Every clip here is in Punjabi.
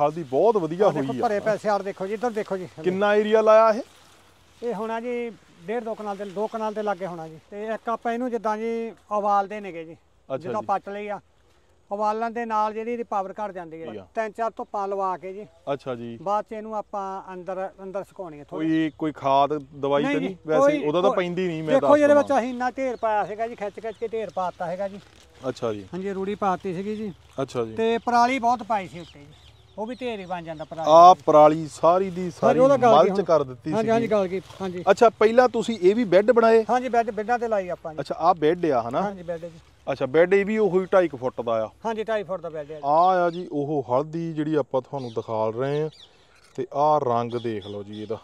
ਹਲਦੀ ਬਹੁਤ ਵਧੀਆ ਹੋਈ ਆ ਭਰੇ ਪੈਸੇ ਆੜ ਦੇਖੋ ਜੀ ਇੱਧਰ ਦੇਖੋ ਜੀ ਕਿੰਨਾ ਏਰੀਆ ਲਾਇਆ ਇਹ ਇਹ ਹੋਣਾ ਜੀ ਡੇਢ ਦੋ ਕਨਾਲ ਦੇ ਦੋ ਕਨਾਲ ਦੇ ਲਾਗੇ ਹੋਣਾ ਜੀ ਤੇ ਇੱਕ ਆਪਾਂ ਇਹਨੂੰ ਜਿੱਦਾਂ ਜੀ ਦੇ ਨੇਗੇ ਜੀ ਜਿੱਦਾਂ ਪੱਟ ਲਈ ਆ ਉਬਾਲਣ ਦੇ ਨਾਲ ਜਿਹੜੀ ਇਹਦੀ ਪਾਵਰ ਘਟ ਜਾਂਦੀ ਹੈ ਤਿੰਨ ਚਾਰ ਧੁੱਪਾਂ ਲਵਾ ਕੇ ਜੀ ਅੱਛਾ ਜੀ ਬਾਅਦ ਚ ਇਹਨੂੰ ਆਪਾਂ ਅੰਦਰ ਅੰਦਰ ਸੁਕਾਉਣੀ ਹੈ ਥੋੜੀ ਕੋਈ ਕੋਈ ਖਾਦ ਦਵਾਈ ਤੇ ਨਹੀਂ ਵੈਸੇ ਉਹਦਾ ਤਾਂ ਪੈਂਦੀ ਨਹੀਂ ਮੈਂ ਦੇਖੋ ਇਹਦੇ ਵਿੱਚ ਅਸੀਂ ਇੰਨਾ ਢੇਰ ਪਾਇਆ ਸੀਗਾ ਜੀ ਖਿੱਚ ਖਿੱਚ ਕੇ ਢੇਰ ਪਾਤਾ ਹੈਗਾ ਜੀ ਅੱਛਾ ਜੀ ਹਾਂਜੀ ਰੂੜੀ ਪਾਤੀ ਸੀਗੀ ਜੀ ਅੱਛਾ ਜੀ ਤੇ ਪਰਾਲੀ ਬਹੁਤ ਪਾਈ ਸੀ ਉੱਤੇ ਜੀ ਉਹ ਵੀ ਤੇਰੀ ਬਣ ਜਾਂਦਾ ਪਰਾਲੀ ਆ ਪਰਾਲੀ ਸਾਰੀ ਦੀ ਸਾਰੀ ਮਲਚ ਕਰ ਦਿੱਤੀ ਹਾਂਜੀ ਹਾਂਜੀ ਗੱਲ ਗਾਲ ਹਾਂਜੀ ਅੱਛਾ ਪਹਿਲਾਂ ਤੁਸੀਂ ਇਹ ਵੀ ਬੈੱਡ ਬਣਾਏ ਹਾਂਜੀ ਬੈੱਡ ਬੈੱਡਾਂ ਤੇ ਲਾਈ ਆਪਾਂ ਜੀ ਅੱਛਾ ਆ ਬੈੱਡ ਆ ਹਨਾ ਹਾਂਜੀ ਬੈੱਡ ਜੀ ਅੱਛਾ ਬੈੱਡ ਇਹ ਵੀ ਹੀ 2.5 ਫੁੱਟ ਦਾ ਆ ਹਾਂਜੀ 2.5 ਫੁੱਟ ਦਾ ਬੈੱਡ ਆ ਆ ਆ ਜੀ ਉਹ ਹਲਦੀ ਜਿਹੜੀ ਆਪਾਂ ਤੁਹਾਨੂੰ ਦਿਖਾ ਰਹੇ ਆ ਤੇ ਆ ਰੰਗ ਦੇਖ ਲਓ ਜੀ ਇਹਦਾ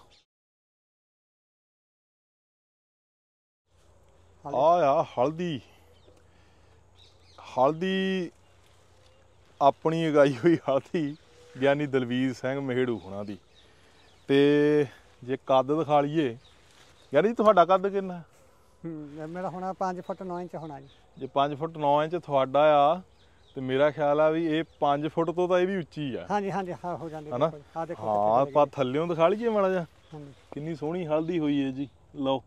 ਆ ਆ ਹਲਦੀ ਹਲਦੀ ਆਪਣੀ ਉਗਾਈ ਹੋਈ ਹਲਦੀ ਗਿਆਨੀ ਦਲਵੀਰ ਸਿੰਘ ਮਹਿੜੂ ਹੁਣਾਂ ਦੀ ਤੇ ਜੇ ਕੱਦ ਦਿਖਾ ਲਈਏ ਯਾਰ ਜੀ ਤੁਹਾਡਾ ਕੱਦ ਕਿੰਨਾ ਹੈ ਮੇਰਾ ਹੁਣ 5 ਫੁੱਟ 9 ਇੰਚ ਹੋਣਾ ਜੀ ਜੇ 5 ਫੁੱਟ 9 ਇੰਚ ਤੁਹਾਡਾ ਆ ਤੇ ਮੇਰਾ ਖਿਆਲ ਆ ਵੀ ਇਹ 5 ਫੁੱਟ ਤੋਂ ਤਾਂ ਇਹ ਵੀ ਉੱਚੀ ਆ ਹਾਂਜੀ ਹਾਂਜੀ ਹਾਂ ਹੋ ਜਾਂਦੀ ਹੈ ਆ ਦੇਖੋ ਹਾਂ ਪਾ ਥੱਲਿਓਂ ਦਿਖਾ ਲਈਏ ਮਾੜਾ ਜਿਹਾ ਹਾਂਜੀ। ਕਿੰਨੀ ਸੋਹਣੀ ਹਲਦੀ ਹੋਈ ਹੈ ਜੀ ਲਓ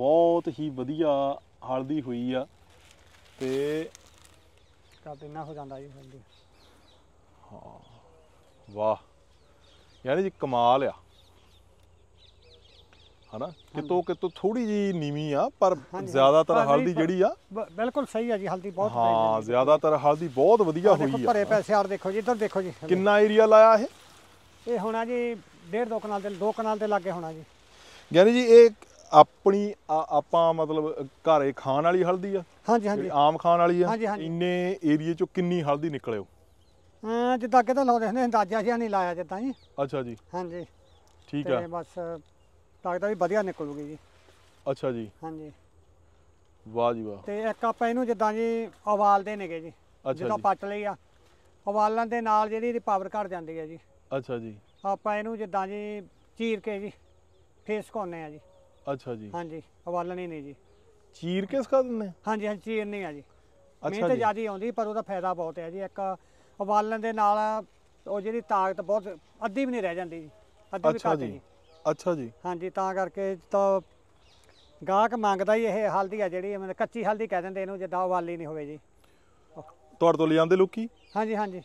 ਬਹੁਤ ਹੀ ਵਧੀਆ ਹਲਦੀ ਹੋਈ ਆ ਤੇ ਕੱਦ ਇੰਨਾ ਹੋ ਜਾਂਦਾ ਜੀ ਹਲਦੀ ਹਾਂ ਵਾਹ ਯਾਨੀ ਜੀ ਕਮਾਲ ਆ ਹਨਾ ਕਿਤੋਂ ਕਿਤੋਂ ਥੋੜੀ ਜੀ ਨੀਵੀ ਆ ਪਰ ਜ਼ਿਆਦਾਤਰ ਹਲਦੀ ਜਿਹੜੀ ਆ ਬਿਲਕੁਲ ਸਹੀ ਆ ਜੀ ਹਲਦੀ ਬਹੁਤ ਹਾਂ ਜ਼ਿਆਦਾਤਰ ਹਲਦੀ ਬਹੁਤ ਵਧੀਆ ਹੋਈ ਆ ਦੇਖੋ ਭਰੇ ਪੈਸੇ ਆਰ ਦੇਖੋ ਜੀ ਇਧਰ ਦੇਖੋ ਜੀ ਕਿੰਨਾ ਏਰੀਆ ਲਾਇਆ ਇਹ ਇਹ ਹੋਣਾ ਜੀ 1.5 2 ਕਨਾਲ ਦੇ 2 ਕਨਾਲ ਦੇ ਲਾਗੇ ਹੋਣਾ ਜੀ ਯਾਨੀ ਜੀ ਇਹ ਆਪਣੀ ਆਪਾਂ ਮਤਲਬ ਘਰੇ ਖਾਣ ਵਾਲੀ ਹਲਦੀ ਆ ਹਾਂਜੀ ਹਾਂਜੀ ਆਮ ਖਾਣ ਵਾਲੀ ਆ ਇੰਨੇ ਏਰੀਏ ਚੋਂ ਕਿੰਨੀ ਹਲਦੀ ਨਿਕਲਿਓ ਹਾਂ ਜਿੱਦਾਂ ਕਿਤੇ ਲਾਉਂਦੇ ਹੁੰਦੇ ਅੰਦਾਜ਼ਾ ਜਿਹਾ ਨਹੀਂ ਲਾਇਆ ਜਿੱਦਾਂ ਜੀ ਅੱਛਾ ਜੀ ਹਾਂਜੀ ਠੀਕ ਤੇ ਬਸ ਲੱਗਦਾ ਵੀ ਵਧੀਆ ਨਿਕਲੂਗੀ ਜੀ ਅੱਛਾ ਜੀ ਹਾਂਜੀ ਵਾਹ ਜੀ ਵਾਹ ਤੇ ਇੱਕ ਆਪਾਂ ਇਹਨੂੰ ਜਿੱਦਾਂ ਜੀ ਉਬਾਲਦੇ ਨੇਗੇ ਜੀ ਜਿੱਦਾਂ ਜਦੋਂ ਪੱਟ ਲਈ ਆ ਉਬਾਲਣ ਦੇ ਨਾਲ ਜਿਹੜੀ ਇਹਦੀ ਪਾਵਰ ਘਟ ਜਾਂਦੀ ਹੈ ਜੀ ਅੱਛਾ ਜੀ ਆਪਾਂ ਇਹਨੂੰ ਜਿੱਦਾਂ ਜੀ ਚੀਰ ਕੇ ਜੀ ਫੇਰ ਕੋਨੇ ਆ ਜੀ ਅੱਛਾ ਜੀ ਹਾਂਜੀ ਉਬਾਲਣੀ ਨਹੀਂ ਜੀ ਚੀਰ ਕੇ ਸਕਾ ਦਿੰਦੇ ਹਾਂਜੀ ਚੀਰ ਚੀਰਨੀ ਆ ਜੀ ਅੱਛਾ ਮਿਹਨਤ ਤੇ ਜਿਆਦਾ ਆਉਂਦੀ ਪਰ ਉਹਦਾ ਫਾਇਦਾ ਬਹੁਤ ਹੈ ਜੀ ਇੱਕ ਉਬਾਲਣ ਦੇ ਨਾਲ ਉਹ ਜਿਹੜੀ ਤਾਕਤ ਬਹੁਤ ਅੱਧੀ ਵੀ ਨਹੀਂ ਰਹਿ ਜਾਂਦੀ ਜੀ ਅੱਧੀ ਵੀ ਅੱਛਾ ਘੱਟ ਜੀ ਜੀ ਅੱਛਾ ਜੀ ਹਾਂਜੀ ਤਾਂ ਕਰਕੇ ਤਾਂ ਗਾਹਕ ਮੰਗਦਾ ਹੀ ਇਹ ਹਲਦੀ ਆ ਜਿਹੜੀ ਮੈਂ ਕੱਚੀ ਹਲਦੀ ਕਹਿ ਦਿੰਦੇ ਇਹਨੂੰ ਜਿੱਦਾਂ ਉਬਾਲੀ ਨਹੀਂ ਹੋਵੇ ਜੀ ਤੁਹਾਡੇ ਤੋਂ ਲਿਆਂਦੇ ਲੋਕੀ ਹਾਂਜੀ ਹਾਂਜੀ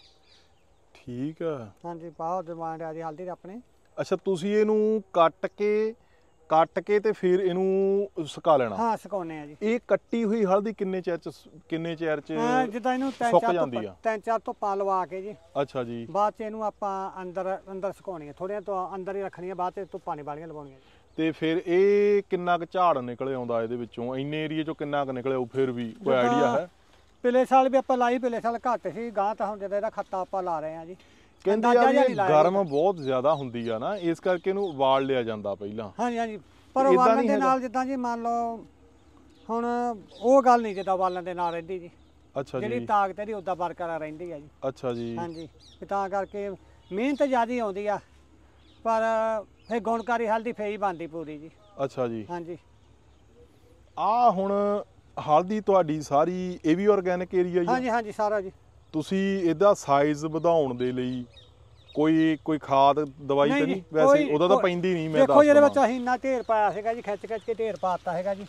ਠੀਕ ਆ ਹਾਂਜੀ ਬਹੁਤ ਡਿਮਾਂਡ ਆ ਜੀ ਹਲਦੀ ਦੇ ਆਪਣੇ ਅੱਛਾ ਤੁਸੀਂ ਇਹਨੂੰ ਕੱਟ ਕੇ ਕੱਟ ਕੇ ਤੇ ਫਿਰ ਇਹਨੂੰ ਸੁਕਾ ਲੈਣਾ ਹਾਂ ਸੁਕਾਉਨੇ ਆ ਜੀ ਇਹ ਕੱਟੀ ਹੋਈ ਹਲਦੀ ਕਿੰਨੇ ਚਿਰ ਚ ਕਿੰਨੇ ਚਿਰ ਚ ਹਾਂ ਜਿੱਦਾਂ ਇਹਨੂੰ ਤਿੰਨ ਚਾਰ ਤੋਂ ਤਿੰਨ ਚਾਰ ਤੋਂ ਪਾ ਲਵਾ ਕੇ ਜੀ ਅੱਛਾ ਜੀ ਬਾਅਦ ਚ ਇਹਨੂੰ ਆਪਾਂ ਅੰਦਰ ਅੰਦਰ ਸੁਕਾਉਣੀ ਹੈ ਥੋੜਿਆਂ ਤੋਂ ਅੰਦਰ ਹੀ ਰੱਖਣੀ ਹੈ ਬਾਅਦ ਤੇ ਧੁੱਪਾਂ ਨੇ ਵਾਲੀਆਂ ਲਵਾਉਣੀਆਂ ਤੇ ਫਿਰ ਇਹ ਕਿੰਨਾ ਕੁ ਝਾੜ ਨਿਕਲੇ ਆਉਂਦਾ ਇਹਦੇ ਵਿੱਚੋਂ ਇੰਨੇ ਏਰੀਆ ਚੋਂ ਕਿੰਨਾ ਕੁ ਨਿਕਲੇ ਉਹ ਫਿਰ ਵੀ ਕੋਈ ਆਈਡੀਆ ਹੈ ਪਿਛਲੇ ਸਾਲ ਵੀ ਆਪਾਂ ਲਾਈ ਪਿਛਲੇ ਸਾਲ ਘੱਟ ਸੀ ਗਾਂ ਤਾਂ ਹੁਣ ਦਾ ਇਹਦਾ ਖੱਤਾ ਆਪਾਂ ਲਾ ਰਹੇ ਆ ਜੀ ਕਹਿੰਦੇ ਆ ਵੀ ਗਰਮ ਬਹੁਤ ਜ਼ਿਆਦਾ ਹੁੰਦੀ ਆ ਨਾ ਇਸ ਕਰਕੇ ਇਹਨੂੰ ਉਬਾਲ ਲਿਆ ਜਾਂਦਾ ਪਹਿਲਾਂ ਹਾਂਜੀ ਹਾਂਜੀ ਪਰ ਉਬਾਲਣ ਦੇ ਨਾਲ ਜਿੱਦਾਂ ਜੀ ਮੰਨ ਲਓ ਹੁਣ ਉਹ ਗੱਲ ਨਹੀਂ ਜਿੱਦਾਂ ਉਬਾਲਣ ਦੇ ਨਾਲ ਰਹਿੰਦੀ ਜੀ ਅੱਛਾ ਜੀ ਜਿਹੜੀ ਤਾਕਤ ਹੈ ਦੀ ਉਦਾਂ ਬਰਕਰਾਰ ਰਹਿੰਦੀ ਆ ਜੀ ਅੱਛਾ ਜੀ ਹਾਂਜੀ ਤਾਂ ਕਰਕੇ ਮਿਹਨਤ ਜ਼ਿਆਦੀ ਆਉਂਦੀ ਆ ਪਰ ਫੇ ਗੁਣਕਾਰੀ ਹਲਦੀ ਫੇ ਹੀ ਬੰਦੀ ਪੂਰੀ ਜੀ ਅੱਛਾ ਜੀ ਹਾਂਜੀ ਆ ਹੁਣ ਹਲਦੀ ਤੁਹਾਡੀ ਸਾਰੀ ਇਹ ਵੀ ਆਰਗੈਨਿਕ ਏਰੀਆ ਜੀ ਹਾਂਜੀ ਹਾਂਜੀ ਸਾਰਾ ਜੀ ਤੁਸੀਂ ਇਹਦਾ ਸਾਈਜ਼ ਵਧਾਉਣ ਦੇ ਲਈ ਕੋਈ ਕੋਈ ਖਾਦ ਦਵਾਈ ਤਾਂ ਨਹੀਂ ਵੈਸੇ ਉਹਦਾ ਤਾਂ ਪੈਂਦੀ ਨਹੀਂ ਮੈਂ ਦੇਖੋ ਇਹਦੇ ਵਿੱਚ ਅਸੀਂ ਇੰਨਾ ਢੇਰ ਪਾਇਆ ਸੀਗਾ ਜੀ ਖਿੱਚ ਖਿੱਚ ਕੇ ਢੇਰ ਪਾਤਾ ਹੈਗਾ ਜੀ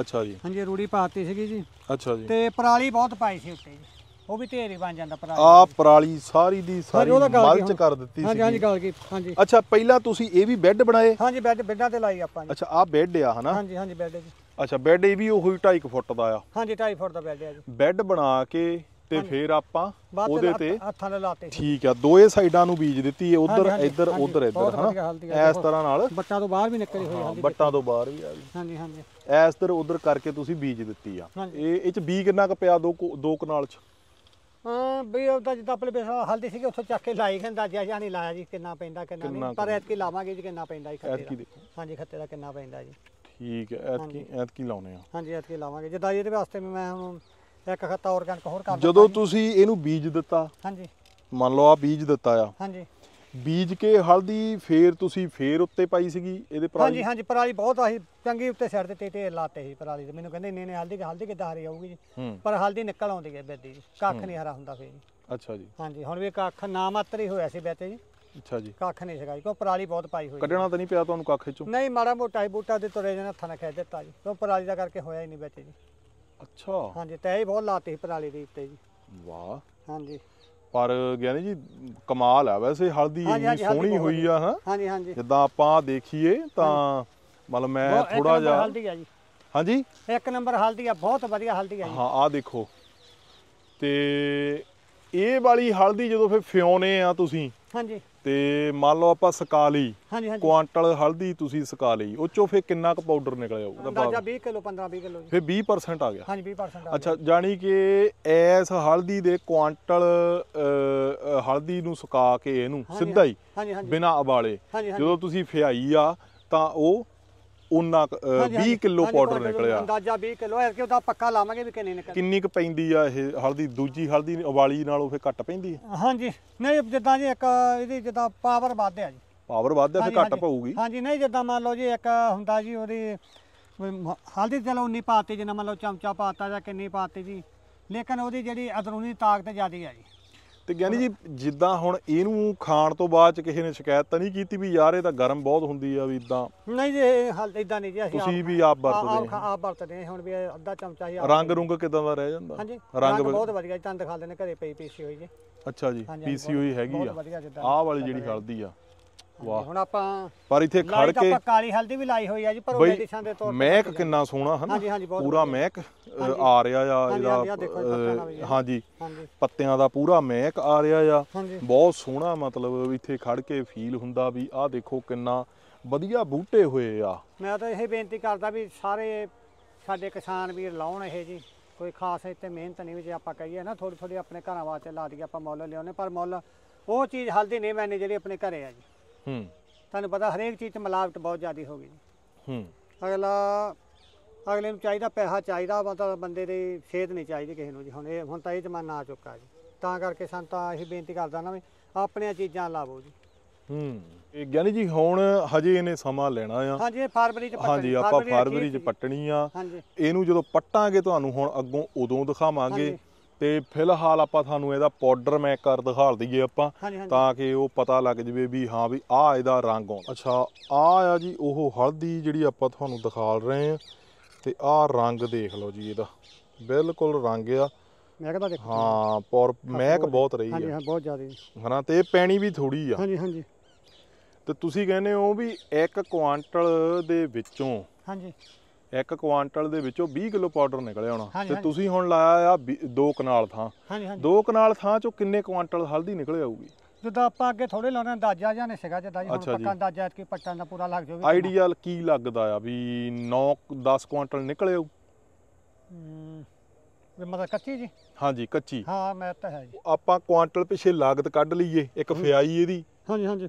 ਅੱਛਾ ਜੀ ਹਾਂਜੀ ਰੂੜੀ ਪਾਤੀ ਸੀਗੀ ਜੀ ਅੱਛਾ ਜੀ ਤੇ ਪਰਾਲੀ ਬਹੁਤ ਪਾਈ ਸੀ ਉੱਤੇ ਜੀ ਉਹ ਵੀ ਢੇਰ ਹੀ ਬਣ ਜਾਂਦਾ ਪਰਾਲੀ ਆ ਪਰਾਲੀ ਸਾਰੀ ਦੀ ਸਾਰੀ ਮਲਚ ਕਰ ਦਿੱਤੀ ਸੀ ਹਾਂਜੀ ਹਾਂਜੀ ਗਲ ਗਈ ਹਾਂਜੀ ਅੱਛਾ ਪਹਿਲਾਂ ਤੁਸੀਂ ਇਹ ਵੀ ਬੈੱਡ ਬਣਾਏ ਹਾਂਜੀ ਬੈੱਡ ਬੈੱਡਾਂ ਤੇ ਲਾਈ ਆਪਾਂ ਜੀ ਅੱਛਾ ਆ ਬੈੱਡ ਆ ਹਨਾ ਹਾਂਜੀ ਹਾਂਜੀ ਬੈੱਡ ਜੀ ਅੱਛਾ ਬੈੱਡ ਇਹ ਵੀ ਉਹੀ 2.5 ਫੁੱਟ ਦਾ ਆ ਹਾਂਜੀ 2.5 ਫੁੱਟ ਦਾ ਬੈੱਡ ਆ ਜੀ ਬੈੱਡ ਬਣਾ ਕੇ ਤੇ ਫਿਰ ਆਪਾਂ ਉਹਦੇ ਤੇ ਹੱਥਾਂ ਨਾਲ ਲਾਤੇ ਠੀਕ ਆ ਦੋਏ ਸਾਈਡਾਂ ਨੂੰ ਬੀਜ ਦਿੱਤੀ ਏ ਉਧਰ ਇੱਧਰ ਉਧਰ ਇੱਧਰ ਹਨਾ ਇਸ ਤਰ੍ਹਾਂ ਨਾਲ ਬੱਟਾਂ ਤੋਂ ਬਾਹਰ ਵੀ ਨਿਕਲੇ ਹੋਏ ਹਾਂ ਬੱਟਾਂ ਤੋਂ ਬਾਹਰ ਵੀ ਆ ਗਈ ਹਾਂਜੀ ਹਾਂਜੀ ਇਸ ਤਰ੍ਹਾਂ ਉਧਰ ਕਰਕੇ ਤੁਸੀਂ ਬੀਜ ਦਿੱਤੀ ਆ ਇਹ ਇਹ ਚ ਬੀ ਕਿੰਨਾ ਕ ਪਿਆ ਦੋ ਦੋ ਕਨਾਲ ਚ ਹਾਂ ਬਈ ਉਹ ਤਾਂ ਜਿੱਦਾਂ ਆਪਣੇ ਬੇਸਾ ਹਲਦੀ ਸੀਗੇ ਉੱਥੋਂ ਚੱਕ ਕੇ ਲਾਈ ਗੰਦਾ ਜਿਆ ਜਾਂ ਨਹੀਂ ਲਾਇਆ ਜੀ ਕਿੰਨਾ ਪੈਂਦਾ ਕਿੰਨਾ ਨਹੀਂ ਪਰ ਐਤਕੀ ਲਾਵਾਂਗੇ ਜੀ ਕਿੰਨਾ ਪੈਂਦਾ ਜੀ ਖੱਤੇ ਦਾ ਹਾਂਜੀ ਖੱਤੇ ਦਾ ਕਿੰਨਾ ਪੈਂਦਾ ਜੀ ਠੀਕ ਕੀ ਐਤਕੀ ਐਤਕੀ ਲਾਉਨੇ ਆ ਹਾਂਜੀ ਐਤਕੀ ਲਾਵਾਂਗੇ ਜਿੱਦਾਂ ਇਹਦੇ ਵਾਸਤੇ ਮੈਂ ਹੁਣ ਇੱਕ ਖੱਤਾ ਆਰਗੈਨਿਕ ਹੋਰ ਕਰ ਜਦੋਂ ਤੁਸੀਂ ਇਹਨੂੰ ਬੀਜ ਦਿੱਤਾ ਹਾਂਜੀ ਮੰਨ ਲਓ ਆ ਬੀਜ ਦਿੱਤਾ ਆ ਹਾਂਜੀ ਬੀਜ ਕੇ ਹਲਦੀ ਫੇਰ ਤੁਸੀਂ ਫੇਰ ਉੱਤੇ ਪਾਈ ਸੀਗੀ ਇਹਦੇ ਹਾਂਜੀ ਪਰਾਲੀ ਹਾਂਜੀ ਪਰਾਲੀ ਬਹੁਤ ਆਹੀ ਚੰਗੀ ਉੱਤੇ ਛੱਡ ਦਿੱਤੇ ਤੇ ਲਾਤੇ ਸੀ ਪਰਾਲੀ ਤੇ ਮੈਨੂੰ ਕਹਿੰਦੇ ਨੇ ਨੇ ਹਲਦੀ ਕਿ ਹਲਦੀ ਕਿੱਦਾਂ ਹਰੀ ਆਊਗੀ ਜੀ ਪਰ ਹਲਦੀ ਨਿਕਲ ਆਉਂਦੀ ਹੈ ਬੈਦੀ ਜੀ ਕੱਖ ਨਹੀਂ ਹਰਾ ਹੁੰਦਾ ਫੇਰ ਅੱਛਾ ਜੀ ਹਾਂਜੀ ਹੁਣ ਵੀ ਕੱਖ ਨਾ ਮਾਤਰ ਹੀ ਹੋਇਆ ਸੀ ਬੈਤੇ ਜੀ ਅੱਛਾ ਜੀ ਕੱਖ ਨਹੀਂ ਸਗਾਈ ਕੋ ਕਿਉਂ ਪਰਾਲੀ ਬਹੁਤ ਪਾਈ ਹੋਈ ਕੱਢਣਾ ਤਾਂ ਨਹੀਂ ਪਿਆ ਤੁਹਾਨੂੰ ਕੱਖ ਚੋਂ ਨਹੀਂ ਮਾੜਾ ਮੋਟਾ ਹੀ ਬੂਟਾ ਦੇ ਤੁਰੇ ਜਨ ਥਣਾ ਨਾਲ ਦਿੱਤਾ ਜੀ ਕਿਉਂ ਪਰਾਲੀ ਦਾ ਕਰਕੇ ਹੋਇਆ ਹੀ ਨਹੀਂ ਬੈਤੇ ਜੀ ਅੱਛਾ ਹਾਂਜੀ ਤੈਅ ਬਹੁਤ ਲਾਤੇ ਸੀ ਪਰਾਲੀ ਦੇ ਉੱਤੇ ਜੀ ਵਾਹ ਹਾਂਜੀ ਪਰ ਗਿਆਨੀ ਜੀ ਕਮਾਲ ਆ ਵੈਸੇ ਹਲਦੀ ਇੰਨੀ ਸੋਹਣੀ ਹੋਈ ਆ ਹਾਂ ਹਾਂਜੀ ਹਾਂਜੀ ਜਿੱਦਾਂ ਆਪਾਂ ਦੇਖੀਏ ਤਾਂ ਮਤਲਬ ਮੈਂ ਥੋੜਾ ਜਿਹਾ ਹਲਦੀ ਆ ਜੀ ਹਾਂਜੀ ਇੱਕ ਨੰਬਰ ਹਲਦੀ ਆ ਬਹੁਤ ਵਧੀਆ ਹਲਦੀ ਆ ਜੀ ਹਾਂ ਆ ਦੇਖੋ ਤੇ ਇਹ ਵਾਲੀ ਹਲਦੀ ਜਦੋਂ ਫਿਰ ਫਿਉਨੇ ਆ ਤੁਸੀਂ ਹਾਂਜੀ ਤੇ ਮੰਨ ਲਓ ਆਪਾਂ ਸਕਾ ਲਈ ਹਾਂਜੀ ਹਾਂਜੀ ਕੁਆਂਟਲ ਹਲਦੀ ਤੁਸੀਂ ਸਕਾ ਲਈ ਉਹ ਚੋਂ ਫੇ ਕਿੰਨਾ ਕੁ ਪਾਊਡਰ ਨਿਕਲਿਆ ਉਹਦਾ ਅੰਦਾਜ਼ਾ 20 ਕਿਲੋ 15 20 ਕਿਲੋ ਜੀ 20% ਆ ਗਿਆ ਹਾਂਜੀ 20% ਆ ਅੱਛਾ ਜਾਨੀ ਕਿ ਐਸ ਹਲਦੀ ਦੇ ਕੁਆਂਟਲ ਹਲਦੀ ਨੂੰ ਸੁਕਾ ਕੇ ਇਹਨੂੰ ਸਿੱਧਾ ਹੀ ਬਿਨਾ ਉਬਾਲੇ ਜਦੋਂ ਤੁਸੀਂ ਫਿਆਈ ਆ ਤਾਂ ਉਹ ਉਹਨਾਂ 20 ਕਿਲੋ ਪਾਊਡਰ ਨਿਕਲਿਆ ਅੰਦਾਜ਼ਾ 20 ਕਿਲੋ ਐਸ ਕਿ ਉਹਦਾ ਪੱਕਾ ਲਾਵਾਂਗੇ ਵੀ ਕਿੰਨੇ ਨਿਕਲ ਕਿੰਨੀ ਕੁ ਪੈਂਦੀ ਆ ਇਹ ਹਲਦੀ ਦੂਜੀ ਹਲਦੀ ਉਬਾਲੀ ਨਾਲੋਂ ਫੇ ਘੱਟ ਪੈਂਦੀ ਹਾਂਜੀ ਨਹੀਂ ਜਿੱਦਾਂ ਜੀ ਇੱਕ ਇਹਦੀ ਜਿੱਦਾਂ ਪਾਵਰ ਵਾਧਿਆ ਜੀ ਪਾਵਰ ਵਾਧਿਆ ਫੇ ਘੱਟ ਪਊਗੀ ਹਾਂਜੀ ਨਹੀਂ ਜਿੱਦਾਂ ਮੰਨ ਲਓ ਜੀ ਇੱਕ ਹੁੰਦਾ ਜੀ ਉਹਦੀ ਹਲਦੀ ਚਲੋ ਉਨੀ ਪਾਤੀ ਜਿੰਨਾ ਮੰਨ ਲਓ ਚਮਚਾ ਪਾਤਾ ਜਾਂ ਕਿੰਨੀ ਪਾਤੀ ਜੀ ਲੇਕਿਨ ਉਹਦੀ ਜਿਹੜੀ ਅਦਰੂਨੀ ਤਾਕਤ ਜ਼ਿਆਦੀ ਆ ਜੀ ਤੇ ਗਿਆਨੀ ਜੀ ਜਿੱਦਾਂ ਹੁਣ ਇਹਨੂੰ ਖਾਣ ਤੋਂ ਬਾਅਦ ਚ ਕਿਸੇ ਨੇ ਸ਼ਿਕਾਇਤ ਤਾਂ ਨਹੀਂ ਕੀਤੀ ਵੀ ਯਾਰ ਇਹ ਤਾਂ ਗਰਮ ਬਹੁਤ ਹੁੰਦੀ ਆ ਵੀ ਇਦਾਂ ਨਹੀਂ ਜੀ ਹਾਲ ਇਦਾਂ ਨਹੀਂ ਜੀ ਅਸੀਂ ਤੁਸੀਂ ਵੀ ਆਪ ਵਰਤਦੇ ਹੋ ਆਪ ਵਰਤਦੇ ਹਾਂ ਹੁਣ ਵੀ ਅੱਧਾ ਚਮਚਾ ਹੀ ਰੰਗ ਰੁੰਗ ਕਿਦਾਂ ਦਾ ਰਹਿ ਜਾਂਦਾ ਹਾਂਜੀ ਰੰਗ ਬਹੁਤ ਵਧੀਆ ਚੰਦ ਖਾ ਲੈਣੇ ਘਰੇ ਪਈ ਪੀਸੀ ਹੋਈ ਜੀ ਅੱਛਾ ਜੀ ਪੀਸੀ ਹੋਈ ਹੈਗੀ ਆ ਆਹ ਵਾਲੀ ਜਿਹੜੀ ਹਲਦੀ ਆ ਵਾਹ ਹੁਣ ਆਪਾਂ ਪਰ ਇੱਥੇ ਖੜ ਕੇ ਆਪਾਂ ਕਾਲੀ ਹਲਦੀ ਵੀ ਲਾਈ ਹੋਈ ਆ ਜੀ ਪਰ ਉਹ ਮੈਡੀਸਨ ਦੇ ਤੌਰ ਤੇ ਮਹਿਕ ਕਿੰਨਾ ਸੋਹਣਾ ਹਨਾ ਪੂਰਾ ਮਹਿਕ ਆ ਰਿਹਾ ਆ ਇਹਦਾ ਹਾਂਜੀ ਪੱਤਿਆਂ ਦਾ ਪੂਰਾ ਮਹਿਕ ਆ ਰਿਹਾ ਆ ਬਹੁਤ ਸੋਹਣਾ ਮਤਲਬ ਇੱਥੇ ਖੜ ਕੇ ਫੀਲ ਹੁੰਦਾ ਵੀ ਆਹ ਦੇਖੋ ਕਿੰਨਾ ਵਧੀਆ ਬੂਟੇ ਹੋਏ ਆ ਮੈਂ ਤਾਂ ਇਹ ਬੇਨਤੀ ਕਰਦਾ ਵੀ ਸਾਰੇ ਸਾਡੇ ਕਿਸਾਨ ਵੀਰ ਲਾਉਣ ਇਹ ਜੀ ਕੋਈ ਖਾਸ ਇੱਥੇ ਮਿਹਨਤ ਨਹੀਂ ਜੇ ਆਪਾਂ ਕਹੀਏ ਨਾ ਥੋੜੀ ਥੋੜੀ ਆਪਣੇ ਘਰਾਂ ਵਾਸਤੇ ਲਾ ਦਈਏ ਆਪਾਂ ਮੁੱਲ ਲਿਆਉਨੇ ਪਰ ਮੁੱਲ ਉਹ ਚੀਜ਼ ਹਲਦੀ ਨਹੀਂ ਮੈਨੇ ਜਿਹੜੀ ਆਪਣੇ ਘਰੇ ਆ ਜੀ ਹੂੰ ਤੁਹਾਨੂੰ ਪਤਾ ਹਰੇਕ ਚੀਜ਼ 'ਚ ਮਿਲਾਵਟ ਬਹੁਤ ਜ਼ਿਆਦਾ ਹੋ ਗਈ ਹੂੰ ਅਗਲਾ ਅਗਲੇ ਨੂੰ ਚਾਹੀਦਾ ਪੈਸਾ ਚਾਹੀਦਾ ਮਤਲਬ ਬੰਦੇ ਦੀ ਸਿਹਤ ਨਹੀਂ ਚਾਹੀਦੀ ਕਿਸੇ ਨੂੰ ਜੀ ਹੁਣ ਇਹ ਹੁਣ ਤਾਂ ਇਹ ਜ਼ਮਾਨਾ ਆ ਚੁੱਕਾ ਜੀ ਤਾਂ ਕਰਕੇ ਸਾਨੂੰ ਤਾਂ ਇਹ ਬੇਨਤੀ ਕਰਦਾ ਨਾ ਵੀ ਆਪਣੀਆਂ ਚੀਜ਼ਾਂ ਲਾਵੋ ਜੀ ਹੂੰ ਇਹ ਗਿਆਨੀ ਜੀ ਹੁਣ ਹਜੇ ਇਹਨੇ ਸਮਾਂ ਲੈਣਾ ਆ ਹਾਂਜੀ ਫਰਵਰੀ ਚ ਪੱਟਣੀ ਹਾਂਜੀ ਆਪਾਂ ਫਰਵਰੀ ਚ ਪੱਟਣੀ ਆ ਇਹਨੂੰ ਜਦੋਂ ਪੱਟਾਂਗੇ ਤੁਹਾਨੂੰ ਹੁਣ ਅੱਗੋਂ ਉਦੋਂ ਦਿਖਾਵਾਂਗੇ ਤੇ ਫਿਲਹਾਲ ਆਪਾਂ ਤੁਹਾਨੂੰ ਇਹਦਾ ਪਾਊਡਰ ਮੈਂ ਕਰ ਦਿਖਾ ਦਈਏ ਆਪਾਂ ਤਾਂ ਕਿ ਉਹ ਪਤਾ ਲੱਗ ਜਵੇ ਵੀ ਹਾਂ ਵੀ ਆਹ ਇਹਦਾ ਰੰਗ ਆਉਂਦਾ ਅੱਛਾ ਆ ਆ ਜੀ ਉਹ ਹਲਦੀ ਜਿਹੜੀ ਆਪਾਂ ਤੁਹਾਨੂੰ ਦਿਖਾ ਰਹੇ ਆ ਤੇ ਆਹ ਰੰਗ ਦੇਖ ਲਓ ਜੀ ਇਹਦਾ ਬਿਲਕੁਲ ਰੰਗ ਆ ਮਹਿਕ ਦਾ ਹਾਂ ਪਰ ਮਹਿਕ ਬਹੁਤ ਰਹੀ ਆ ਹਾਂਜੀ ਹਾਂ ਬਹੁਤ ਜ਼ਿਆਦਾ ਹਨਾ ਤੇ ਪੈਣੀ ਵੀ ਥੋੜੀ ਆ ਹਾਂਜੀ ਹਾਂਜੀ ਤੇ ਤੁਸੀਂ ਕਹਿੰਦੇ ਹੋ ਵੀ 1 ਕੁਆਂਟਲ ਦੇ ਵਿੱਚੋਂ ਹਾਂਜੀ ਇੱਕ ਕੁਆਂਟਲ ਦੇ ਵਿੱਚੋਂ 20 ਕਿਲੋ ਪਾਊਡਰ ਨਿਕਲਿਆ ਆਉਣਾ ਤੇ ਤੁਸੀਂ ਹੁਣ ਲਾਇਆ ਆ ਦੋ ਕਨਾਲ ਥਾਂ ਦੋ ਕਨਾਲ ਥਾਂ ਚੋਂ ਕਿੰਨੇ ਕੁਆਂਟਲ ਹਲਦੀ ਨਿਕਲ ਆਊਗੀ ਜਦੋਂ ਆਪਾਂ ਅੱਗੇ ਥੋੜੇ ਲਾਉਣੇ ਅੰਦਾਜ਼ਾ ਜਾਂ ਸਿਗਾ ਜਿੱਦਾਂ ਹੁਣ ਪੱਕਾ ਅੰਦਾਜ਼ਾ ਕਿ ਪੱਟਾਂ ਦਾ ਪੂਰਾ ਲੱਗ ਜਾਊਗਾ ਆਈਡੀਆ ਕੀ ਲੱਗਦਾ ਆ ਵੀ 9 10 ਕੁਆਂਟਲ ਨਿਕਲੇ ਮੈਂ ਮਤਲਬ ਕੱਚੀ ਜੀ ਹਾਂਜੀ ਕੱਚੀ ਹਾਂ ਮੈਂ ਤਾਂ ਹੈ ਜੀ ਆਪਾਂ ਕੁਆਂਟਲ ਪਿਛੇ ਲਾਗਤ ਕੱਢ ਲਈਏ ਇੱਕ ਫਿਆਈ ਇਹਦੀ ਹਾਂਜੀ ਹਾਂਜੀ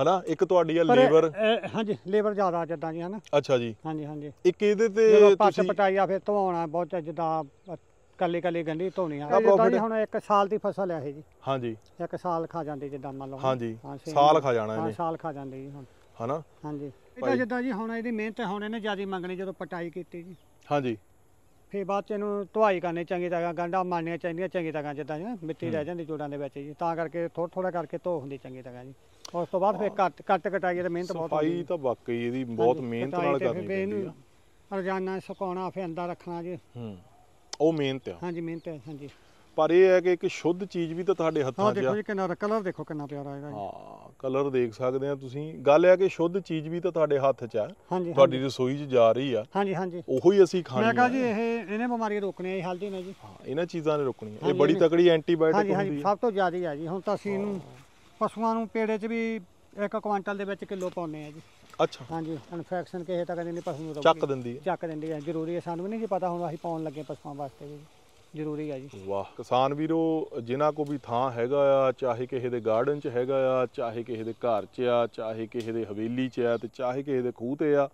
ਹਨਾ ਇੱਕ ਤੁਹਾਡੀ ਆ ਲੇਬਰ ਹਾਂਜੀ ਲੇਬਰ ਜ਼ਿਆਦਾ ਜਿੱਦਾਂ ਜੀ ਹਨਾ ਅੱਛਾ ਜੀ ਹਾਂਜੀ ਹਾਂਜੀ ਇੱਕ ਇਹਦੇ ਤੇ ਪੱਟ ਤੁਸੀਂ ਪਟਾਈ ਆ ਫਿਰ ਧਵਾਉਣਾ ਬਹੁਤ ਜਿੱਦਾਂ ਕੱਲੇ ਕੱਲੇ ਗੰਢੀ ਧੋਣੀ ਆ ਜਿੱਦਾਂ ਜੀ ਹੁਣ ਇੱਕ ਸਾਲ ਦੀ ਫਸਲ ਆ ਇਹ ਜੀ ਹਾਂਜੀ ਇੱਕ ਸਾਲ ਖਾ ਜਾਂਦੀ ਜਿੱਦਾਂ ਮੰਨ ਲਓ ਹਾਂਜੀ ਸਾਲ ਖਾ ਜਾਣਾ ਹਾਂ ਸਾਲ ਖਾ ਜਾਂਦੀ ਜੀ ਹੁਣ ਹਨਾ ਹਾਂਜੀ ਇਹਦਾ ਜਿੱਦਾਂ ਜੀ ਹੁਣ ਇਹਦੀ ਮਿਹਨਤ ਹੁਣ ਇਹਨੇ ਜਿਆਦੀ ਮੰਗਣੀ ਜਦੋਂ ਪਟਾਈ ਕੀਤੀ ਜੀ ਹਾਂਜੀ ਫੇ ਬਾਅਦ ਚ ਇਹਨੂੰ ਧੁਆਈ ਕਰਨੇ ਚੰਗੀ ਤਰ੍ਹਾਂ ਗੰਡਾ ਮਾਰਨੀਆਂ ਚਾਹੀਦੀਆਂ ਚੰਗੀ ਤਰ੍ਹਾਂ ਜਿੱਦਾਂ ਜੀ ਮਿੱਟੀ ਰਹਿ ਜਾਂਦੀ ਜੋੜਾਂ ਦੇ ਵਿੱਚ ਜੀ ਤਾਂ ਕਰਕੇ ਥੋੜਾ ਥੋੜਾ ਕਰਕੇ ਧੋ ਹੁੰਦੀ ਚੰਗੀ ਤਰ੍ਹਾਂ ਜੀ ਉਸ ਤੋਂ ਬਾਅਦ ਫਿਰ ਕੱਟ ਕੱਟ ਕਟਾਈ ਤੇ ਮਿਹਨਤ ਬਹੁਤ ਸਫਾਈ ਤਾਂ ਵਾਕਈ ਇਹਦੀ ਬਹੁਤ ਮਿਹਨਤ ਨਾਲ ਕਰਨੀ ਪੈਂਦੀ ਆ ਰੋਜ਼ਾਨਾ ਸੁਕਾਉਣਾ ਅੰਦਰ ਰੱਖਣਾ ਜੀ ਹੂੰ ਉਹ ਮਿਹਨਤ ਆ ਹਾਂਜੀ ਮਿਹਨਤ ਹੈ ਹਾਂਜੀ ਪਰ ਇਹ ਹੈ ਕਿ ਇੱਕ ਸ਼ੁੱਧ ਚੀਜ਼ ਵੀ ਤਾਂ ਤੁਹਾਡੇ ਹੱਥਾਂ 'ਚ ਆ ਦੇਖੋ ਜੀ ਕਿੰਨਾ ਕਲਰ ਦੇਖੋ ਕਿੰਨਾ ਪਿਆਰਾ ਇਹਦਾ ਹਾਂ ਕਲਰ ਦੇਖ ਸਕਦੇ ਆ ਤੁਸੀਂ ਗੱਲ ਹੈ ਕਿ ਸ਼ੁੱਧ ਚੀਜ਼ ਵੀ ਤਾਂ ਤੁਹਾਡੇ ਹੱਥ 'ਚ ਆ ਤੁਹਾਡੀ ਰਸੋਈ 'ਚ ਜਾ ਰਹੀ ਆ ਹਾਂਜੀ ਹਾਂਜੀ ਉਹੋ ਹੀ ਅਸੀਂ ਖਾਣੀ ਮੈਂ ਕਹਾਂ ਜੀ ਇਹ ਇਹਨੇ ਬਿਮਾਰੀਆਂ ਰੋਕਣੀਆਂ ਇਹ ਹਲਦੀ ਨੇ ਜੀ ਹਾਂ ਇਹਨਾਂ ਚੀਜ਼ਾਂ ਨੇ ਰੋਕਣੀਆਂ ਇਹ ਬੜੀ ਤਕੜੀ ਐਂਟੀਬਾਇਓਟਿਕ ਹੁੰਦੀ ਹੈ ਹਾਂਜੀ ਸਭ ਤੋਂ ਜ਼ਿਆਦਾ ਆ ਜੀ ਹੁਣ ਤਾਂ ਅਸੀਂ ਇਹਨੂੰ ਪਸ਼ੂਆਂ ਨੂੰ ਪੇੜੇ 'ਚ ਵੀ ਇੱਕ ਕੁਆਂਟਲ ਦੇ ਵਿੱਚ ਕਿਲੋ ਪਾਉਂਦੇ ਆ ਜੀ ਅੱਛਾ ਹਾਂਜੀ ਇਨਫੈਕਸ਼ਨ ਕਿਸੇ ਤੱਕ ਨਹੀਂ ਪਸ਼ੂ ਨੂੰ ਚੱਕ ਦਿੰਦੀ ਹੈ ਚੱਕ ਦਿੰਦੀ ਹੈ ਜ਼ਰੂਰੀ ਹੈ ਸਾਨੂੰ ਨਹੀਂ ਜੀ ਪਤਾ ਹੁਣ ਅਸੀਂ ਪਾਉਣ ਲੱਗੇ ਪਸ਼ੂਆਂ ਵਾਸਤੇ ਜੀ ਜ਼ਰੂਰੀ ਹੈ ਜੀ ਵਾਹ ਕਿਸਾਨ ਵੀਰੋ ਜਿਨ੍ਹਾਂ ਕੋ ਵੀ ਥਾਂ ਹੈਗਾ ਆ ਚਾਹੇ ਕਿਸੇ ਦੇ ਗਾਰਡਨ 'ਚ ਹੈਗਾ ਆ ਚਾਹੇ ਕਿਸੇ ਦੇ ਘਰ 'ਚ ਆ ਚਾਹੇ ਕਿਸੇ ਦੇ ਹਵੇਲੀ 'ਚ ਆ ਤੇ ਚਾਹੇ ਕਿਸੇ ਦੇ ਖੂਹ ਤੇ ਆ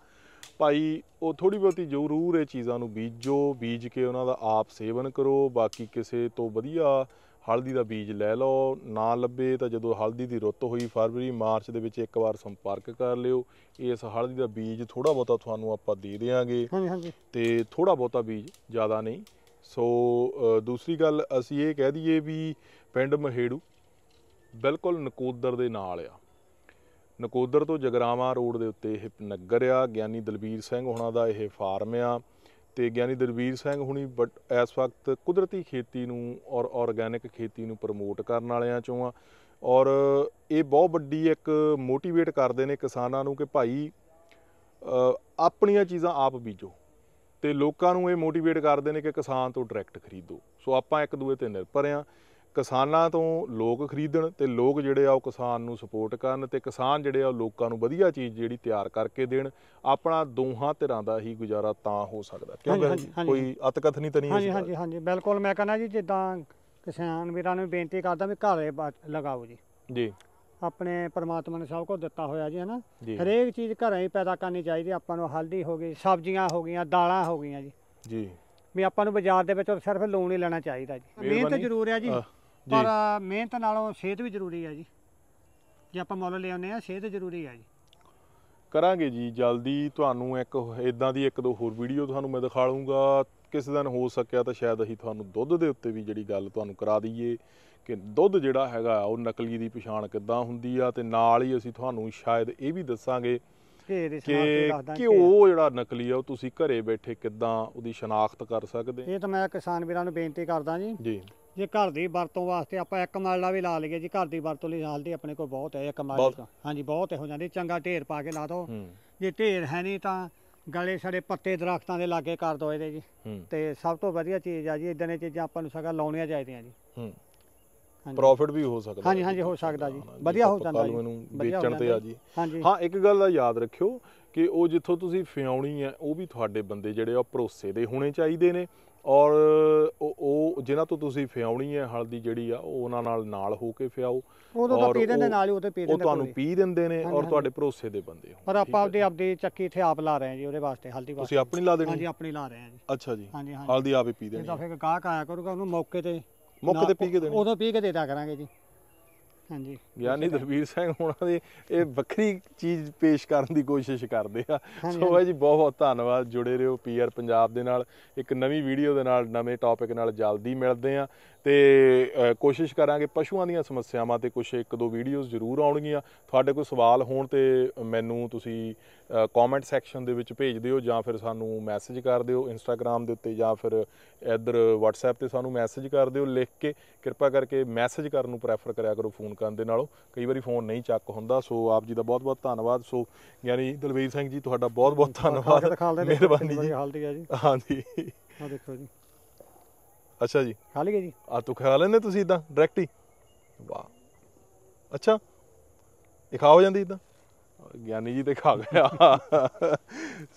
ਭਾਈ ਉਹ ਥੋੜੀ ਬਹੁਤੀ ਜ਼ਰੂਰ ਇਹ ਚੀਜ਼ਾਂ ਨੂੰ ਬੀਜੋ ਬੀਜ ਕੇ ਉਹਨਾਂ ਦਾ ਆਪ ਸੇਵਨ ਕਰੋ ਬਾਕੀ ਕਿਸੇ ਤੋਂ ਵਧੀਆ ਹਲਦੀ ਦਾ ਬੀਜ ਲੈ ਲਓ ਨਾ ਲੱਭੇ ਤਾਂ ਜਦੋਂ ਹਲਦੀ ਦੀ ਰੁੱਤ ਹੋਈ ਫਰਵਰੀ ਮਾਰਚ ਦੇ ਵਿੱਚ ਇੱਕ ਵਾਰ ਸੰਪਰਕ ਕਰ ਲਿਓ ਇਸ ਹਲਦੀ ਦਾ ਬੀਜ ਥੋੜਾ ਬਹੁਤਾ ਤੁਹਾਨੂੰ ਆਪਾਂ ਦੇ ਦੇਵਾਂਗੇ ਹਾਂਜੀ ਹਾਂਜੀ ਤੇ ਥੋੜਾ ਬਹੁਤਾ ਬੀਜ ਜ਼ਿਆਦਾ ਨਹੀਂ ਸੋ ਦੂਸਰੀ ਗੱਲ ਅਸੀਂ ਇਹ ਕਹਿ ਦਈਏ ਵੀ ਪਿੰਡ ਮਹੇੜੂ ਬਿਲਕੁਲ ਨਕੋਦਰ ਦੇ ਨਾਲ ਆ ਨਕੋਦਰ ਤੋਂ ਜਗਰਾਵਾ ਰੋਡ ਦੇ ਉੱਤੇ ਇਹ ਨਗਰ ਆ ਗਿਆਨੀ ਦਲਬੀਰ ਸਿੰਘ ਹੁਣਾਂ ਦਾ ਇਹ ਫਾਰਮ ਆ ਤੇ ਗਿਆਨੀ ਦਰਵੀਰ ਸਿੰਘ ਹੁਣੀ ਇਸ ਵਕਤ ਕੁਦਰਤੀ ਖੇਤੀ ਨੂੰ ਔਰ ਆਰਗੈਨਿਕ ਖੇਤੀ ਨੂੰ ਪ੍ਰਮੋਟ ਕਰਨ ਵਾਲਿਆਂ ਚੋਂ ਆ ਔਰ ਇਹ ਬਹੁਤ ਵੱਡੀ ਇੱਕ ਮੋਟੀਵੇਟ ਕਰਦੇ ਨੇ ਕਿਸਾਨਾਂ ਨੂੰ ਕਿ ਭਾਈ ਆਪਣੀਆਂ ਚੀਜ਼ਾਂ ਆਪ ਬੀਜੋ ਤੇ ਲੋਕਾਂ ਨੂੰ ਇਹ ਮੋਟੀਵੇਟ ਕਰਦੇ ਨੇ ਕਿ ਕਿਸਾਨ ਤੋਂ ਡਾਇਰੈਕਟ ਖਰੀਦੋ ਸੋ ਆਪਾਂ ਇੱਕ ਦੂਏ ਤੇ ਨਿਰਭਰ ਆ ਕਿਸਾਨਾਂ ਤੋਂ ਲੋਕ ਖਰੀਦਣ ਤੇ ਲੋਕ ਜਿਹੜੇ ਆ ਉਹ ਕਿਸਾਨ ਨੂੰ ਸਪੋਰਟ ਕਰਨ ਤੇ ਕਿਸਾਨ ਜਿਹੜੇ ਆ ਲੋਕਾਂ ਨੂੰ ਵਧੀਆ ਚੀਜ਼ ਜਿਹੜੀ ਤਿਆਰ ਕਰਕੇ ਦੇਣ ਆਪਣਾ ਦੋਹਾਂ ਧਿਰਾਂ ਦਾ ਹੀ ਗੁਜ਼ਾਰਾ ਤਾਂ ਹੋ ਸਕਦਾ ਕਿਉਂਕਿ ਕੋਈ ਅਤਕਥਨੀ ਨਹੀਂ ਨਹੀਂ ਹਾਂਜੀ ਹਾਂਜੀ ਹਾਂਜੀ ਬਿਲਕੁਲ ਮੈਂ ਕਹਿੰਦਾ ਜੀ ਜਿੱਦਾਂ ਕਿਸਾਨ ਵੀਰਾਂ ਨੂੰ ਬੇਨਤੀ ਕਰਦਾ ਵੀ ਘਰੇ ਲਗਾਓ ਜੀ ਜੀ ਆਪਣੇ ਪਰਮਾਤਮਾ ਨੇ ਸਭ ਕੁਝ ਦਿੱਤਾ ਹੋਇਆ ਜੀ ਹਨਾ ਹਰੇਕ ਚੀਜ਼ ਘਰੇ ਹੀ ਪੈਦਾ ਕਰਨੀ ਚਾਹੀਦੀ ਆਪਾਂ ਨੂੰ ਹਲਦੀ ਹੋ ਗਈ ਸਬਜ਼ੀਆਂ ਹੋ ਗਈਆਂ ਦਾਲਾਂ ਹੋ ਗਈਆਂ ਜੀ ਜੀ ਵੀ ਆਪਾਂ ਨੂੰ ਬਾਜ਼ਾਰ ਦੇ ਵਿੱਚੋਂ ਸਿਰਫ ਲੋਨ ਹੀ ਲੈਣਾ ਚਾਹੀਦਾ ਜੀ ਮਿਹਨਤ ਜ਼ਰੂਰ ਹੈ ਜੀ ਪਰ ਮਿਹਨਤ ਨਾਲੋਂ ਸਿਹਤ ਵੀ ਜ਼ਰੂਰੀ ਹੈ ਜੀ ਜੇ ਆਪਾਂ ਮੁੱਲ ਆਉਨੇ ਆ ਸਿਹਤ ਜ਼ਰੂਰੀ ਹੈ ਜੀ ਕਰਾਂਗੇ ਜੀ ਜਲਦੀ ਤੁਹਾਨੂੰ ਇੱਕ ਇਦਾਂ ਦੀ ਇੱਕ ਦੋ ਹੋਰ ਵੀਡੀਓ ਤੁਹਾਨੂੰ ਮੈਂ ਦਿਖਾ ਲੂੰਗਾ ਕਿਸੇ ਦਿਨ ਹੋ ਸਕਿਆ ਤਾਂ ਸ਼ਾਇਦ ਅਸੀਂ ਤੁਹਾਨੂੰ ਦੁੱਧ ਦੇ ਉੱਤੇ ਵੀ ਜਿਹੜੀ ਗੱਲ ਤੁਹਾਨੂੰ ਕਰਾ ਦਈਏ ਕਿ ਦੁੱਧ ਜਿਹੜਾ ਹੈਗਾ ਉਹ ਨਕਲੀ ਦੀ ਪਛਾਣ ਕਿੱਦਾਂ ਹੁੰਦੀ ਆ ਤੇ ਨਾਲ ਹੀ ਅਸੀਂ ਤੁਹਾਨੂੰ ਸ਼ਾਇਦ ਇਹ ਵੀ ਦੱਸਾਂਗੇ ਕਿ ਕਿ ਉਹ ਜਿਹੜਾ ਨਕਲੀ ਆ ਉਹ ਤੁਸੀਂ ਘਰੇ ਬੈਠੇ ਕਿੱਦਾਂ ਉਹਦੀ ਸ਼ਨਾਖਤ ਕਰ ਸਕਦੇ ਇਹ ਤਾਂ ਮੈਂ ਕਿਸਾਨ ਵੀਰਾਂ ਨੂੰ ਬੇਨਤੀ ਕਰਦਾ ਜੀ ਜੀ ਜੇ ਘਰ ਦੀ ਵਰਤੋਂ ਵਾਸਤੇ ਆਪਾਂ ਇੱਕ ਮਲਲਾ ਵੀ ਲਾ ਲਈਏ ਜੀ ਘਰ ਦੀ ਵਰਤੋਂ ਲਈ ਹਲਦੀ ਆਪਣੇ ਕੋਲ ਬਹੁਤ ਹੈ ਇੱਕ ਮਲਲਾ ਹਾਂਜੀ ਬਹੁਤ ਇਹੋ ਜਾਂਦੀ ਚੰਗਾ ਢੇਰ ਪਾ ਕੇ ਲਾ ਦੋ ਜੇ ਢੇਰ ਹੈ ਨਹੀਂ ਤਾਂ ਗਲੇ ਸਾਡੇ ਪੱਤੇ ਦਰਖਤਾਂ ਦੇ ਲਾਗੇ ਕਰ ਦੋ ਇਹਦੇ ਜੀ ਤੇ ਸਭ ਤੋਂ ਵਧੀਆ ਚੀਜ਼ ਆ ਜੀ ਇਦਾਂ ਦੀਆਂ ਚੀਜ਼ਾਂ ਆਪਾਂ ਨੂੰ ਸਗਾ ਲਾਉਣੀਆਂ ਚਾਹੀਦੀਆਂ ਜੀ ਪ੍ਰੋਫਿਟ ਵੀ ਹੋ ਸਕਦਾ ਹਾਂਜੀ ਹਾਂਜੀ ਹੋ ਸਕਦਾ ਜੀ ਵਧੀਆ ਹੋ ਜਾਂਦਾ ਜੀ ਵੇਚਣ ਤੇ ਆ ਜੀ ਹਾਂ ਇੱਕ ਗੱਲ ਦਾ ਯਾਦ ਰੱਖਿਓ ਕਿ ਉਹ ਜਿੱਥੋਂ ਤੁਸੀਂ ਫਿਆਉਣੀ ਹੈ ਉਹ ਵੀ ਤੁਹਾਡੇ ਬੰਦੇ ਜਿਹੜੇ ਆ ਭਰੋਸੇ ਦੇ ਹੋਣੇ ਚਾਹੀਦੇ ਨੇ ਔਰ ਉਹ ਜਿਨ੍ਹਾਂ ਤੋਂ ਤੁਸੀਂ ਫਿਆਉਣੀ ਹੈ ਹਲਦੀ ਜਿਹੜੀ ਆ ਉਹ ਉਹਨਾਂ ਨਾਲ ਨਾਲ ਹੋ ਕੇ ਫਿਆਓ ਉਹ ਤਾਂ ਪੀ ਦਿੰਦੇ ਨਾਲ ਹੀ ਉਹ ਤੇ ਪੀ ਦਿੰਦੇ ਉਹ ਤੁਹਾਨੂੰ ਪੀ ਦਿੰਦੇ ਨੇ ਔਰ ਤੁਹਾਡੇ ਭਰੋਸੇ ਦੇ ਬੰਦੇ ਹੋ ਪਰ ਆਪਾਂ ਆਪਦੇ ਆਪਦੇ ਚੱਕੀ ਇੱਥੇ ਆਪ ਲਾ ਰਹੇ ਹਾਂ ਜੀ ਉਹਦੇ ਵਾਸਤੇ ਹਲਦੀ ਵਾਸਤੇ ਤੁਸੀਂ ਆਪਣੀ ਲਾ ਦੇਣੀ ਹਾਂਜੀ ਆਪਣੀ ਲਾ ਰਹੇ ਹਾਂ ਜੀ ਅੱਛਾ ਜੀ ਹਾਂਜੀ ਹਲਦੀ ਆਪੇ ਪੀ ਦੇਣੀ ਤਾਂ ਫਿਰ ਕਾਕ ਆਇਆ ਕਰੂਗਾ ਉਹਨੂੰ ਮੌਕੇ ਤੇ ਮੌਕੇ ਤੇ ਪੀ ਕੇ ਦੇਣੀ ਉਦੋਂ ਪੀ ਕੇ ਦੇਤਾ ਕਰਾਂਗੇ ਜੀ ਹਾਂਜੀ ਗਿਆਨੀ ਦਲਬੀਰ ਸਿੰਘ ਉਹਨਾਂ ਦੀ ਇਹ ਵੱਖਰੀ ਚੀਜ਼ ਪੇਸ਼ ਕਰਨ ਦੀ ਕੋਸ਼ਿਸ਼ ਕਰਦੇ ਆ ਸੋ ਹੈ ਜੀ ਬਹੁਤ ਬਹੁਤ ਧੰਨਵਾਦ ਜੁੜੇ ਰਹੋ ਪੀਆਰ ਪੰਜਾਬ ਦੇ ਨਾਲ ਇੱਕ ਨਵੀਂ ਵੀਡੀਓ ਦੇ ਨਾਲ ਨਵੇਂ ਟੌਪਿਕ ਨਾਲ ਜਲਦੀ ਮਿਲਦੇ ਆ ਤੇ ਕੋਸ਼ਿਸ਼ ਕਰਾਂਗੇ ਪਸ਼ੂਆਂ ਦੀਆਂ ਸਮੱਸਿਆਵਾਂ ਤੇ ਕੁਝ ਇੱਕ ਦੋ ਵੀਡੀਓਜ਼ ਜ਼ਰੂਰ ਆਉਣਗੀਆਂ ਤੁਹਾਡੇ ਕੋਈ ਸਵਾਲ ਹੋਣ ਤੇ ਮੈਨੂੰ ਤੁਸੀਂ ਕਮੈਂਟ ਸੈਕਸ਼ਨ ਦੇ ਵਿੱਚ ਭੇਜ ਦਿਓ ਜਾਂ ਫਿਰ ਸਾਨੂੰ ਮੈਸੇਜ ਕਰ ਦਿਓ ਇੰਸਟਾਗ੍ਰam ਦੇ ਉੱਤੇ ਜਾਂ ਫਿਰ ਇੱਧਰ WhatsApp ਤੇ ਸਾਨੂੰ ਮੈਸੇਜ ਕਰ ਦਿਓ ਲਿਖ ਕੇ ਕਿਰਪਾ ਕਰਕੇ ਮੈਸੇਜ ਕਰਨ ਨੂੰ ਪ੍ਰੈਫਰ ਕਰਿਆ ਕਰੋ ਫੋਨ ਕਰਨ ਦੇ ਨਾਲੋਂ ਕਈ ਵਾਰੀ ਫੋਨ ਨਹੀਂ ਚੱਕ ਹੁੰਦਾ ਸੋ ਆਪ ਜੀ ਦਾ ਬਹੁਤ ਬਹੁਤ ਧੰਨਵਾਦ ਸੋ ਯਾਨੀ ਦਲਵੀਰ ਸਿੰਘ ਜੀ ਤੁਹਾਡਾ ਬਹੁਤ ਬਹੁਤ ਧੰਨਵਾਦ ਮਿਹਰਬਾਨੀ ਜੀ ਹਾਂਜੀ ਆ ਦੇਖੋ ਜੀ ਅੱਛਾ ਜੀ ਖਾ ਲਈਏ ਜੀ ਆ ਤੂੰ ਖਾ ਲੈਨੇ ਤੁਸੀਂ ਇਦਾਂ ਡਾਇਰੈਕਟ ਹੀ ਵਾਹ ਅੱਛਾ ਇਹ ਖਾ ਹੋ ਜਾਂਦੀ ਇਦਾਂ ਗਿਆਨੀ ਜੀ ਤੇ ਖਾ ਗਿਆ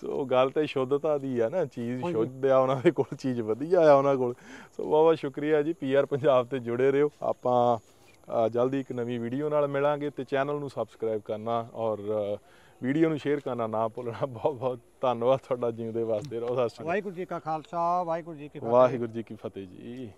ਸੋ ਗੱਲ ਤੇ ਸ਼ੁੱਧਤਾ ਦੀ ਆ ਨਾ ਚੀਜ਼ ਸ਼ੁੱਧ ਆ ਉਹਨਾਂ ਦੇ ਕੋਲ ਚੀਜ਼ ਵਧੀਆ ਆ ਉਹਨਾਂ ਕੋਲ ਸੋ ਬਾਬਾ ਸ਼ੁਕਰੀਆ ਜੀ ਪੀਆਰ ਪੰਜਾਬ ਤੇ ਜੁੜੇ ਰਹੋ ਆਪਾਂ ਜਲਦੀ ਇੱਕ ਨਵੀਂ ਵੀਡੀਓ ਨਾਲ ਮਿਲਾਂਗੇ ਤੇ ਚੈਨਲ ਨੂੰ ਸਬਸਕ੍ਰਾਈਬ ਕਰਨਾ ਔਰ ਵੀਡੀਓ ਨੂੰ ਸ਼ੇਅਰ ਕਰਨਾ ਨਾ ਭੁੱਲਣਾ ਬਹੁਤ ਬਹੁਤ ਧੰਨਵਾਦ ਤੁਹਾਡਾ ਜਿਉਂਦੇ ਵਾਸਤੇ ਰਹੋ ਸਤਿ ਸ਼੍ਰੀ ਅਕਾਲ ਵਾਹਿਗੁਰੂ ਜੀ ਕਾ ਖਾਲਸਾ ਵਾਹਿਗੁਰੂ ਜੀ ਕੀ ਫਤਿਹ ਵਾਹਿਗੁਰੂ ਜੀ ਕੀ ਫਤਿਹ ਜੀ